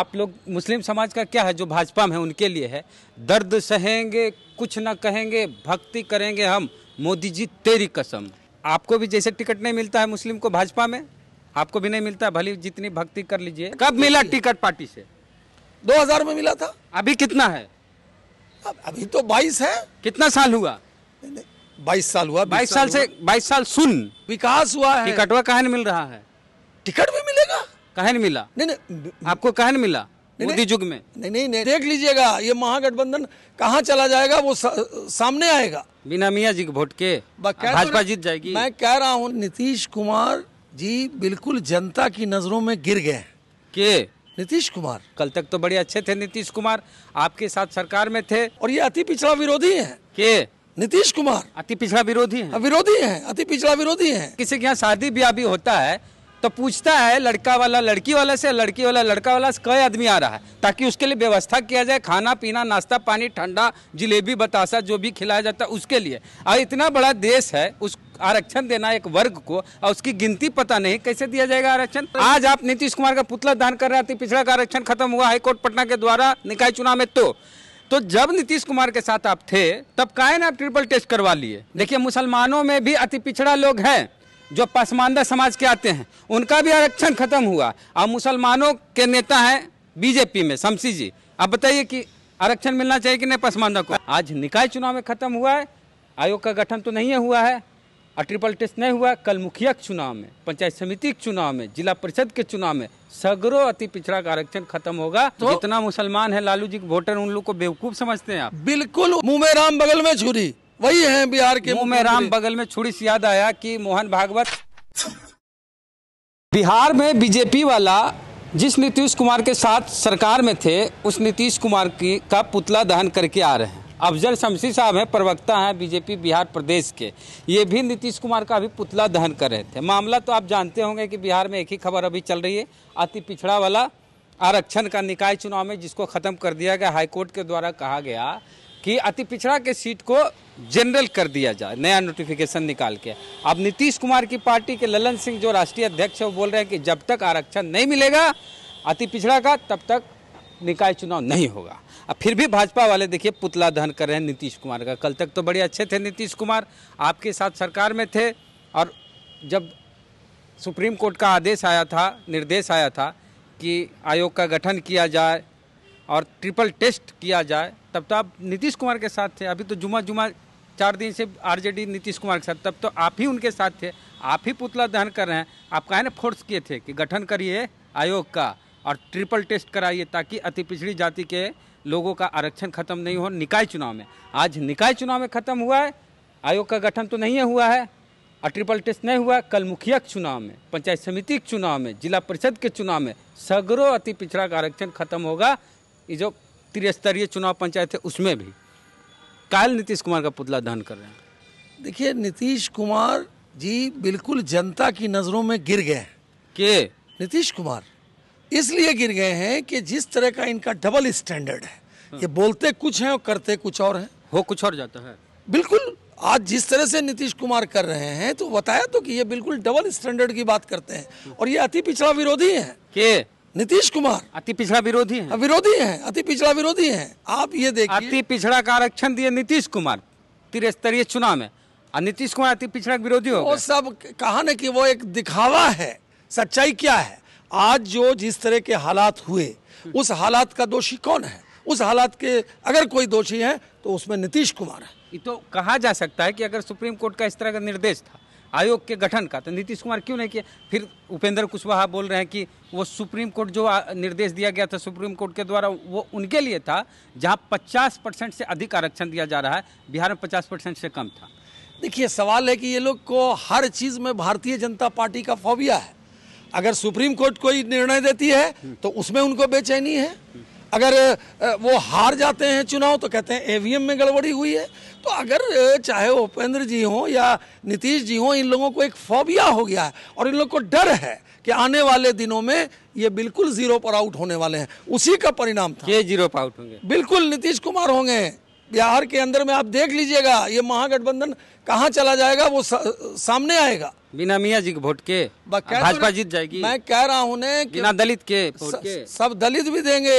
आप लोग मुस्लिम समाज का क्या है जो भाजपा में है उनके लिए है दर्द सहेंगे कुछ ना कहेंगे भक्ति करेंगे हम मोदी जी तेरी कसम आपको भी जैसे टिकट नहीं मिलता है मुस्लिम को भाजपा में आपको भी नहीं मिलता भले जितनी भक्ति कर लीजिए कब मिला टिकट पार्टी से 2000 में मिला था अभी कितना है अब अभी तो 22 है कितना साल हुआ बाईस साल हुआ बाईस साल, साल से बाईस साल सुन विकास हुआ है टिकट वह कहा मिल रहा है टिकट भी मिलेगा कहन मिला नहीं नहीं आपको कहन मिला मोदी युग में नहीं नहीं नहीं देख लीजिएगा ये महागठबंधन कहाँ चला जाएगा वो सा, सामने आएगा बिना मियाँ जी के वोट के तो भाजपा जीत जाएगी मैं कह रहा हूँ नीतीश कुमार जी बिल्कुल जनता की नजरों में गिर गए के नीतीश कुमार कल तक तो बड़े अच्छे थे नीतीश कुमार आपके साथ सरकार में थे और ये अति पिछड़ा विरोधी है के नीतीश कुमार अति पिछड़ा विरोधी है विरोधी है अति पिछड़ा विरोधी है किसी के यहाँ शादी ब्याह भी होता है तो पूछता है लड़का वाला लड़की वाला से लड़की वाला लड़का वाला से कई आदमी आ रहा है ताकि उसके लिए व्यवस्था किया जाए खाना पीना नाश्ता पानी ठंडा जिलेबी बतासा जो भी खिलाया जाता है उसके लिए और इतना बड़ा देश है उस आरक्षण देना एक वर्ग को और उसकी गिनती पता नहीं कैसे दिया जाएगा आरक्षण आज आप नीतीश कुमार का पुतला दान कर रहे थे तो पिछड़ा का आरक्षण खत्म हुआ हाईकोर्ट पटना के द्वारा निकाय चुनाव में तो तो जब नीतीश कुमार के साथ आप थे तब कायन आप ट्रिपल टेस्ट करवा लिए देखिए मुसलमानों में भी अति पिछड़ा लोग हैं जो पसमानदा समाज के आते हैं उनका भी आरक्षण खत्म हुआ अब मुसलमानों के नेता हैं बीजेपी में शमसी जी अब बताइए कि आरक्षण मिलना चाहिए कि नहीं पसमानदा को आज निकाय चुनाव में खत्म हुआ है आयोग का गठन तो नहीं हुआ है और ट्रिपल टेस्ट नहीं हुआ कल मुखिया के चुनाव में पंचायत समिति के चुनाव में जिला परिषद के चुनाव में सगरो अति पिछड़ा का आरक्षण खत्म होगा तो जितना मुसलमान है लालू जी के वोटर उन लोग को बेवकूफ समझते हैं आप बिल्कुल मुंह में राम बगल में छुरी वही है बिहार के मुंह में राम बगल में छुड़ी से याद आया कि मोहन भागवत बिहार में बीजेपी वाला जिस नीतीश कुमार के साथ सरकार में थे उस नीतीश कुमार की का पुतला दहन करके आ रहे हैं अफजल शमसी साहब हैं प्रवक्ता हैं बीजेपी बिहार प्रदेश के ये भी नीतीश कुमार का अभी पुतला दहन कर रहे थे मामला तो आप जानते होंगे कि बिहार में एक ही खबर अभी चल रही है अति पिछड़ा वाला आरक्षण का निकाय चुनाव में जिसको ख़त्म कर दिया गया हाईकोर्ट के द्वारा कहा गया कि अति पिछड़ा के सीट को जनरल कर दिया जाए नया नोटिफिकेशन निकाल के अब नीतीश कुमार की पार्टी के ललन सिंह जो राष्ट्रीय अध्यक्ष है वो बोल रहे हैं कि जब तक आरक्षण नहीं मिलेगा अति पिछड़ा का तब तक निकाय चुनाव नहीं होगा अब फिर भी भाजपा वाले देखिए पुतला दहन कर रहे हैं नीतीश कुमार का कल तक तो बड़े अच्छे थे नीतीश कुमार आपके साथ सरकार में थे और जब सुप्रीम कोर्ट का आदेश आया था निर्देश आया था कि आयोग का गठन किया जाए और ट्रिपल टेस्ट किया जाए तब तो आप नीतीश कुमार के साथ थे अभी तो जुमा जुमा चार दिन से आरजेडी नीतीश कुमार के साथ तब तो आप ही उनके साथ थे आप ही पुतला दहन कर रहे हैं आप कहें फोर्स किए थे कि गठन करिए आयोग का और ट्रिपल टेस्ट कराइए ताकि अति पिछड़ी जाति के लोगों का आरक्षण खत्म नहीं हो निकाय चुनाव में आज निकाय चुनाव में खत्म हुआ है आयोग का गठन तो नहीं हुआ है और ट्रिपल टेस्ट नहीं हुआ कल मुखिया के चुनाव में पंचायत समिति के चुनाव में जिला परिषद के चुनाव में सगरों अति पिछड़ा का आरक्षण खत्म होगा ये जो त्रिस्तरीय चुनाव पंचायत है उसमें भी कायल नीतीश कुमार का पुतला दहन कर रहे हैं देखिए नीतीश कुमार जी बिल्कुल जनता की नज़रों में गिर गए के नीतीश कुमार इसलिए गिर गए हैं कि जिस तरह का इनका डबल स्टैंडर्ड है हाँ। ये बोलते कुछ हैं और करते कुछ और हैं हो कुछ और जाता है बिल्कुल आज जिस तरह से नीतीश कुमार कर रहे हैं तो बताया तो कि ये बिल्कुल डबल स्टैंडर्ड की बात करते हैं हाँ। और ये अति पिछड़ा विरोधी है के नीतीश कुमार अति पिछड़ा विरोधी है विरोधी है अति पिछड़ा विरोधी है आप ये देखिए अति पिछड़ा का आरक्षण दिए नीतीश कुमार त्रिस्तरीय चुनाव में और नीतीश कुमार अति पिछड़ा विरोधी हो वो सब कहा ना कि वो एक दिखावा है सच्चाई क्या है आज जो जिस तरह के हालात हुए उस हालात का दोषी कौन है उस हालात के अगर कोई दोषी है तो उसमें नीतीश कुमार है ये तो कहा जा सकता है कि अगर सुप्रीम कोर्ट का इस तरह का निर्देश था आयोग के गठन का तो नीतीश कुमार क्यों नहीं किया फिर उपेंद्र कुशवाहा बोल रहे हैं कि वो सुप्रीम कोर्ट जो निर्देश दिया गया था सुप्रीम कोर्ट के द्वारा वो उनके लिए था जहाँ पचास परसेंट से अधिक आरक्षण दिया जा रहा है बिहार में पचास परसेंट से कम था देखिए सवाल है कि ये लोग को हर चीज़ में भारतीय जनता पार्टी का फोबिया है अगर सुप्रीम कोर्ट कोई निर्णय देती है तो उसमें उनको बेचैनी है अगर वो हार जाते हैं चुनाव तो कहते हैं एवीएम में गड़बड़ी हुई है तो अगर चाहे उपेंद्र जी हों या नीतीश जी हों इन लोगों को एक फोबिया हो गया है और इन लोग को डर है कि आने वाले दिनों में ये बिल्कुल जीरो पर आउट होने वाले हैं उसी का परिणाम था ये जीरो पर आउट होंगे बिल्कुल नीतीश कुमार होंगे बिहार के अंदर में आप देख लीजिएगा ये महागठबंधन कहाँ चला जाएगा वो सामने आएगा बिना मियाँ जी के वोट के हाँ, तो भाजपा जीत जाएगी मैं कह रहा हूँ बिना दलित के, के सब दलित भी देंगे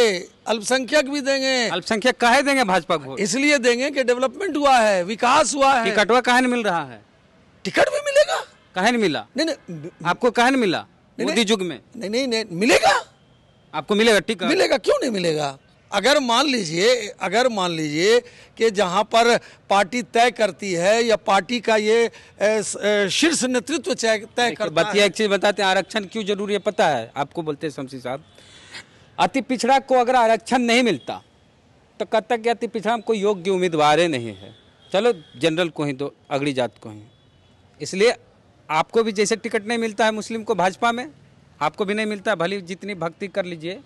अल्पसंख्यक भी देंगे अल्पसंख्यक कहे देंगे भाजपा को इसलिए देंगे कि डेवलपमेंट हुआ है विकास हुआ है टिकटवा कहा मिल रहा है टिकट भी मिलेगा कहन मिला नहीं नहीं आपको कहन मिला मोदी युग में नहीं नहीं मिलेगा आपको मिलेगा टिकट मिलेगा क्यों नहीं मिलेगा अगर मान लीजिए अगर मान लीजिए कि जहां पर पार्टी तय करती है या पार्टी का ये शीर्ष नेतृत्व तय कर बतिया एक चीज़ बताते हैं आरक्षण क्यों जरूरी है पता है आपको बोलते हैं शमशी साहब अति पिछड़ा को अगर आरक्षण नहीं मिलता तो कब तक अति पिछड़ा कोई योग्य उम्मीदवार नहीं है चलो जनरल को ही दो अगड़ी जात को ही इसलिए आपको भी जैसे टिकट नहीं मिलता है मुस्लिम को भाजपा में आपको भी नहीं मिलता भले जितनी भक्ति कर लीजिए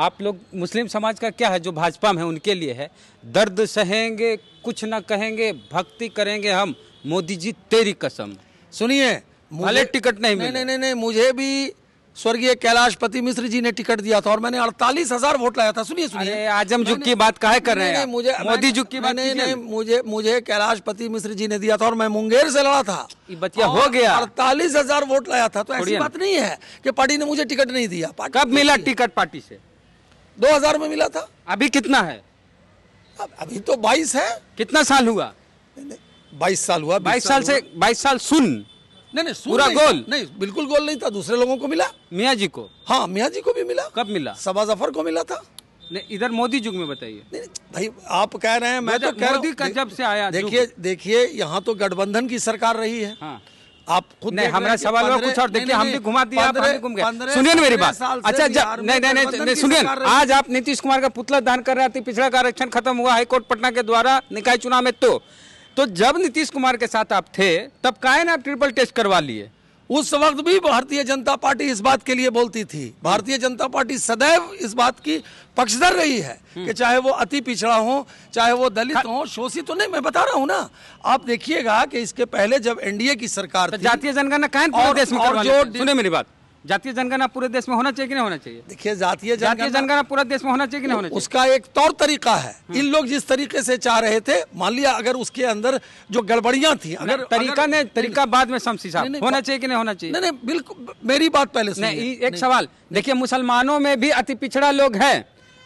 आप लोग मुस्लिम समाज का क्या है जो भाजपा में उनके लिए है दर्द सहेंगे कुछ ना कहेंगे भक्ति करेंगे हम मोदी जी तेरी कसम सुनिए भले टिकट नहीं नहीं, नहीं नहीं नहीं मुझे भी स्वर्गीय कैलाशपति मिश्र जी ने टिकट दिया था और मैंने अड़तालीस हजार वोट लाया था सुनिए सुनिए आजम जुग की बात काहे कर रहे हैं मुझे मोदी जुग की बात नहीं नहीं मुझे मुझे कैलाशपति मिश्र जी ने दिया था और मैं मुंगेर से लड़ा था बतिया हो गया अड़तालीस हजार वोट लाया था तो ऐसी बात नहीं है कि पार्टी ने मुझे टिकट नहीं दिया कब मिला टिकट पार्टी से दो हजार में मिला था अभी कितना है अभी तो बाईस है कितना साल हुआ बाईस साल हुआ बाईस साल, साल से बाईस साल सुन नहीं नहीं पूरा गोल नहीं बिल्कुल गोल नहीं था दूसरे लोगों को मिला मियाँ जी को हाँ मियाँ जी को भी मिला कब मिला सबा जफर को मिला था नहीं इधर मोदी जुग में बताइए नहीं भाई आप कह रहे हैं मैं तो कह रहा हूँ जब से आया देखिए देखिए यहाँ तो गठबंधन की सरकार रही है हाँ। आप खुद नहीं हमारा सवाल में कुछ और देखिए हम भी घुमा दिया आप घूम गए सुनिए ना मेरी बात अच्छा जब अच्छा, नहीं नहीं नहीं सुनिए आज आप नीतीश कुमार का पुतला दान कर रहे थे पिछड़ा का आरक्षण खत्म हुआ हाईकोर्ट पटना के द्वारा निकाय चुनाव में तो तो जब नीतीश कुमार के साथ आप थे तब काहे ना आप ट्रिपल टेस्ट करवा लिए उस वक्त भी भारतीय जनता पार्टी इस बात के लिए बोलती थी भारतीय जनता पार्टी सदैव इस बात की पक्षधर रही है हम्म। कि चाहे वो अति पिछड़ा हो चाहे वो दलित हाँ। हो शोषित तो नहीं मैं बता रहा हूँ ना आप देखिएगा कि इसके पहले जब एनडीए की सरकार तो जातीय जनगणना और, और जो सुने मेरी बात जातीय जनगणना पूरे देश में होना चाहिए कि नहीं होना चाहिए देखिए जातीय जातीय जनगणना पूरे देश में होना चाहिए कि नहीं होना चाहिए उसका एक तौर तरीका है हम्म। इन लोग जिस तरीके से चाह रहे थे मान लिया अगर उसके अंदर जो गड़बड़ियां थी अगर तरीका ने तरीका बाद में शमशी साहब होना चाहिए कि नहीं होना चाहिए नहीं नहीं बिल्कुल मेरी बात पहले से एक सवाल देखिये मुसलमानों में भी अति पिछड़ा लोग है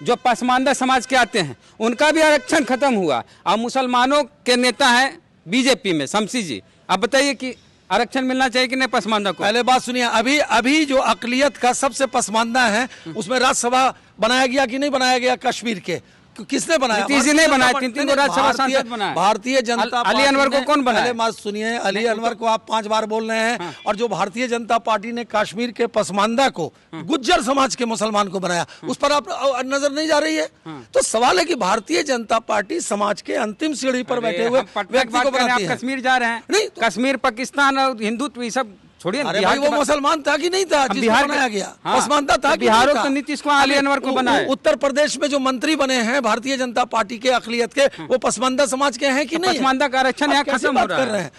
जो पसमानदा समाज के आते हैं उनका भी आरक्षण खत्म हुआ अब मुसलमानों के नेता हैं बीजेपी में शमशी जी अब बताइए कि आरक्षण मिलना चाहिए कि नहीं पसमानदा को पहले बात सुनिए अभी अभी जो अकलियत का सबसे पसमानदा है हम्म। उसमें राज्यसभा बनाया गया कि नहीं बनाया गया कश्मीर के किसने बनाया नीतीश जी ने बनाया तीन को राज्यसभा सांसद बनाया भारतीय जनता अली अनवर को कौन बनाया बात सुनिए अली अनवर तो- को आप पांच बार बोल रहे हैं हाँ। और जो भारतीय जनता पार्टी ने कश्मीर के पसमानदा को हाँ। गुज्जर समाज के मुसलमान को बनाया हाँ। उस पर आप नजर नहीं जा रही है तो सवाल है की भारतीय जनता पार्टी समाज के अंतिम सीढ़ी पर बैठे हुए कश्मीर जा रहे हैं नहीं तो- कश्मीर पाकिस्तान और हिंदुत्व सब छोड़िए वो मुसलमान था कि नहीं था बिहार में आ गया पसमानदा हाँ। था तो बिहार नीतीश कुमार अली अनवर को बना उत्तर प्रदेश में जो मंत्री बने हैं भारतीय जनता पार्टी के अखिलियत के हाँ। वो पसमानदा समाज के हैं कि तो नहीं पसमानदा का आरक्षण यहाँ खत्म हो रहा है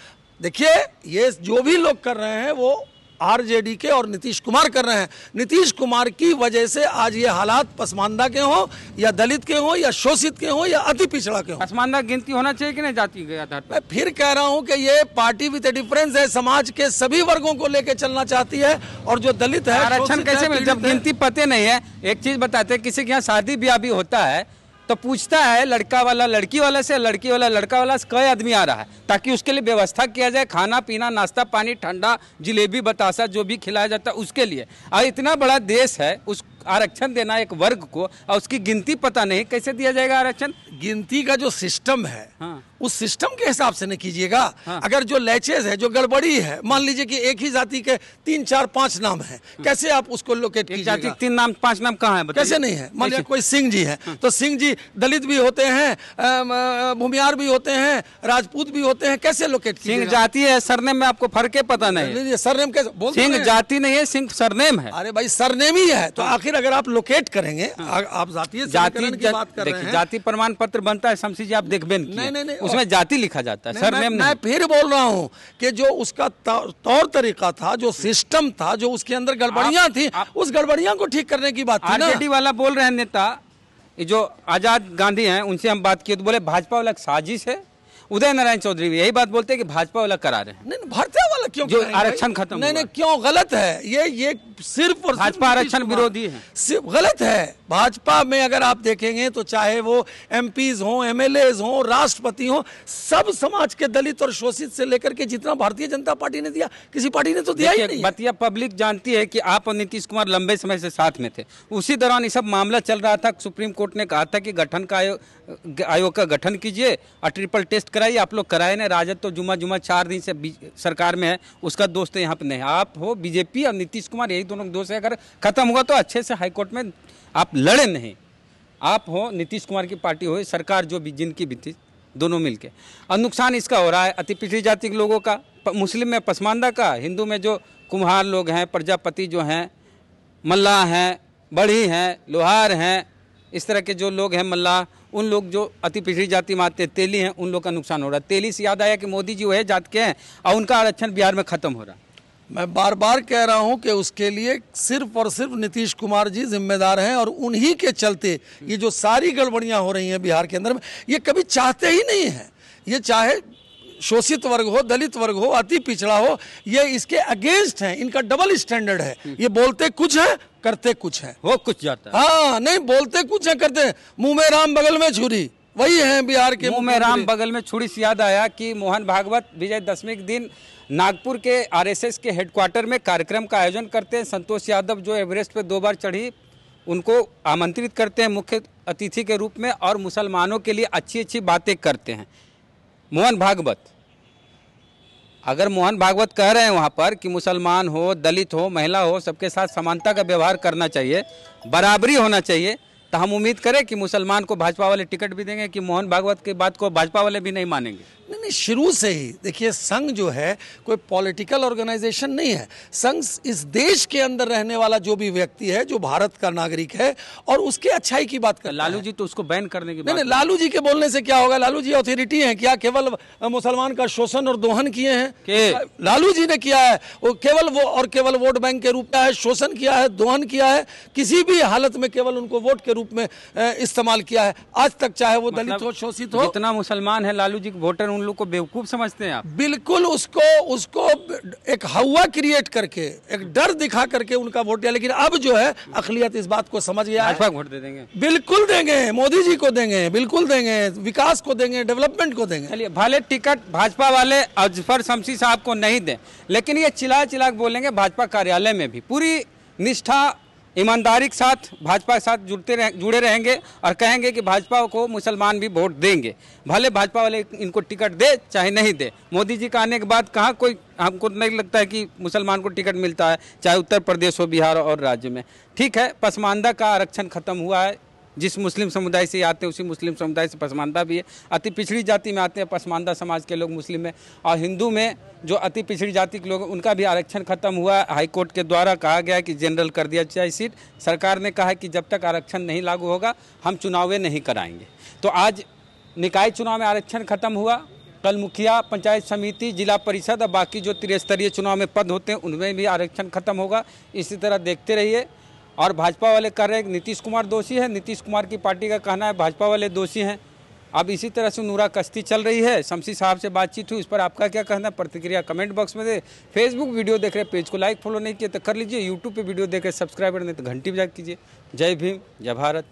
देखिए ये जो भी लोग कर रहे हैं वो आरजेडी के और नीतीश कुमार कर रहे हैं नीतीश कुमार की वजह से आज ये हालात पसमानदा के हों या दलित के हों या शोषित के हों या अति पिछड़ा के हों पसमानदा गिनती होना चाहिए कि नहीं जाती मैं फिर कह रहा हूँ कि ये पार्टी विद डिफरेंस है समाज के सभी वर्गों को लेकर चलना चाहती है और जो दलित है आरक्षण कैसे जब गिनती पते नहीं है एक चीज बताते किसी के यहाँ शादी ब्याह भी होता है तो पूछता है लड़का वाला लड़की वाला से लड़की वाला लड़का वाला से कई आदमी आ रहा है ताकि उसके लिए व्यवस्था किया जाए खाना पीना नाश्ता पानी ठंडा जिलेबी बतासा जो भी खिलाया जाता है उसके लिए और इतना बड़ा देश है उस आरक्षण देना एक वर्ग को और उसकी गिनती पता नहीं कैसे दिया जाएगा आरक्षण गिनती का जो सिस्टम है हाँ। उस सिस्टम के हिसाब से नहीं कीजिएगा हाँ। अगर जो लैचेज है जो गड़बड़ी है मान लीजिए कि एक ही जाति के तीन चार पांच नाम है हाँ। कैसे आप उसको लोकेट जाति तीन नाम पांच नाम कहाँ है बताइए? कैसे नहीं है मान लीजिए कोई सिंह जी है हाँ। तो सिंह जी दलित भी होते हैं भूमियार भी होते हैं राजपूत भी होते हैं कैसे लोकेट सिंह जाति है सरनेम में आपको फर्क पता नहीं सरनेम कैसे तो सिंह जाति नहीं है सिंह सरनेम है अरे भाई सरनेम ही है तो हाँ। आखिर अगर आप लोकेट करेंगे हाँ। आप जातीय जाति देखिए जाति प्रमाण पत्र बनता है शमशी जी आप देखबे नहीं नहीं उसमें जाति लिखा जाता है सर मैं, मैं फिर बोल रहा हूँ कि जो उसका तौर तरीका था जो सिस्टम था जो उसके अंदर गड़बड़ियां थी उस गड़बड़ियां को ठीक करने की बात आरजेडी वाला बोल रहे हैं नेता जो आजाद गांधी हैं उनसे हम बात किए तो बोले भाजपा वाला साजिश है उदय नारायण चौधरी भी यही बात बोलते हैं कि भाजपा वाला करा रहे हैं नहीं भारतीय वाला क्यों जो आरक्षण खत्म नहीं नहीं क्यों गलत है ये ये सिर्फ और भाजपा आरक्षण विरोधी है सिर्फ गलत है भाजपा में अगर आप देखेंगे तो चाहे वो एम हो एम हो राष्ट्रपति हो सब समाज के दलित और शोषित से लेकर के जितना भारतीय जनता पार्टी ने दिया किसी पार्टी ने तो दिया ही नहीं बतिया पब्लिक जानती है कि आप और नीतीश कुमार लंबे समय से साथ में थे उसी दौरान ये सब मामला चल रहा था सुप्रीम कोर्ट ने कहा था कि गठन का आयोग का गठन कीजिए और ट्रिपल टेस्ट कराई आप लोग कराए ना राजद तो जुमा जुमा चार दिन से सरकार में है उसका दोस्त तो यहाँ पर नहीं आप हो बीजेपी और नीतीश कुमार यही दोनों दोस्त है अगर खत्म हुआ तो अच्छे से हाईकोर्ट में आप लड़े नहीं आप हो नीतीश कुमार की पार्टी हो सरकार जो भी जिनकी भी थी दोनों मिलके और नुकसान इसका हो रहा है अति पिछड़ी जाति के लोगों का मुस्लिम में पसमानदा का हिंदू में जो कुम्हार लोग हैं प्रजापति जो हैं मल्लाह हैं बड़ी हैं लोहार हैं इस तरह के जो लोग हैं मल्ला उन लोग जो अति पिछड़ी जाति में आते तेली हैं उन लोग का नुकसान हो रहा है तेली से याद आया कि मोदी जी वह जात के हैं और उनका आरक्षण बिहार में ख़त्म हो रहा है मैं बार बार कह रहा हूं कि उसके लिए सिर्फ और सिर्फ नीतीश कुमार जी जिम्मेदार हैं और उन्हीं के चलते ये जो सारी गड़बड़ियाँ हो रही हैं बिहार के अंदर में ये कभी चाहते ही नहीं हैं ये चाहे शोषित वर्ग हो दलित वर्ग हो अति पिछड़ा हो ये इसके अगेंस्ट हैं इनका डबल स्टैंडर्ड है हम्म। ये बोलते कुछ है करते कुछ है वो कुछ जाता है हाँ नहीं बोलते कुछ है करते मुंह में राम बगल में छुरी वही है बिहार के मुंह में राम बगल में छुरी से याद आया कि मोहन भागवत विजय दशमी दिन नागपुर के आरएसएस के हेडक्वार्टर में कार्यक्रम का आयोजन करते हैं संतोष यादव जो एवरेस्ट पे दो बार चढ़ी उनको आमंत्रित करते हैं मुख्य अतिथि के रूप में और मुसलमानों के लिए अच्छी अच्छी बातें करते हैं मोहन भागवत अगर मोहन भागवत कह रहे हैं वहाँ पर कि मुसलमान हो दलित हो महिला हो सबके साथ समानता का व्यवहार करना चाहिए बराबरी होना चाहिए तो हम उम्मीद करें कि मुसलमान को भाजपा वाले टिकट भी देंगे कि मोहन भागवत की बात को भाजपा वाले भी नहीं मानेंगे नहीं नहीं शुरू से ही देखिए संघ जो है कोई पॉलिटिकल ऑर्गेनाइजेशन नहीं है संघ इस देश के अंदर रहने वाला जो भी व्यक्ति है जो भारत का नागरिक है और उसके अच्छाई की बात कर लालू जी तो उसको बैन करने की नहीं नहीं लालू जी के बोलने से क्या होगा लालू जी अथॉरिटी है क्या केवल मुसलमान का शोषण और दोहन किए हैं लालू जी ने किया है वो केवल वो और केवल वोट बैंक के रूप में है शोषण किया है दोहन किया है किसी भी हालत में केवल उनको वोट के रूप में इस्तेमाल किया है आज तक चाहे वो मतलब दलित हो शोषित हो इतना मुसलमान है लालू जी के वोटर उन लोग को बेवकूफ़ समझते हैं आप बिल्कुल उसको उसको एक हवा क्रिएट करके एक डर दिखा करके उनका वोट दिया लेकिन अब जो है अखिलियत इस बात को समझ गया भाजपा वोट दे देंगे बिल्कुल देंगे मोदी जी को देंगे बिल्कुल देंगे विकास को देंगे डेवलपमेंट को देंगे चलिए भले टिकट भाजपा वाले अजफर शमशी साहब को नहीं दें लेकिन ये चिल्ला चिलाक बोलेंगे भाजपा कार्यालय में भी पूरी निष्ठा ईमानदारी के साथ भाजपा के साथ जुड़ते रह, जुड़े रहेंगे और कहेंगे कि भाजपा को मुसलमान भी वोट देंगे भले भाजपा वाले इनको टिकट दे चाहे नहीं दे मोदी जी का आने के बाद कहाँ कोई हमको नहीं लगता है कि मुसलमान को टिकट मिलता है चाहे उत्तर प्रदेश हो बिहार और राज्य में ठीक है पसमानदा का आरक्षण खत्म हुआ है जिस मुस्लिम समुदाय से आते हैं उसी मुस्लिम समुदाय से पसमानदा भी है अति पिछड़ी जाति में आते हैं पसमानदा समाज के लोग मुस्लिम है और हिंदू में जो अति पिछड़ी जाति के लोग उनका भी आरक्षण खत्म हुआ हाईकोर्ट के द्वारा कहा गया कि जनरल कर दिया जाए सीट सरकार ने कहा कि जब तक आरक्षण नहीं लागू होगा हम चुनावें नहीं कराएंगे तो आज निकाय चुनाव में आरक्षण खत्म हुआ कल मुखिया पंचायत समिति जिला परिषद और बाकी जो त्रिस्तरीय चुनाव में पद होते हैं उनमें भी आरक्षण खत्म होगा इसी तरह देखते रहिए और भाजपा वाले कह रहे हैं नीतीश कुमार दोषी है नीतीश कुमार की पार्टी का कहना है भाजपा वाले दोषी हैं अब इसी तरह से नूरा कश्ती चल रही है शमसी साहब से बातचीत हुई इस पर आपका क्या कहना है प्रतिक्रिया कमेंट बॉक्स में दे फेसबुक वीडियो देख रहे पेज को लाइक फॉलो नहीं किया तो कर लीजिए यूट्यूब पर वीडियो देख रहे सब्सक्राइबर नहीं तो घंटी बजा कीजिए जय भीम जय भारत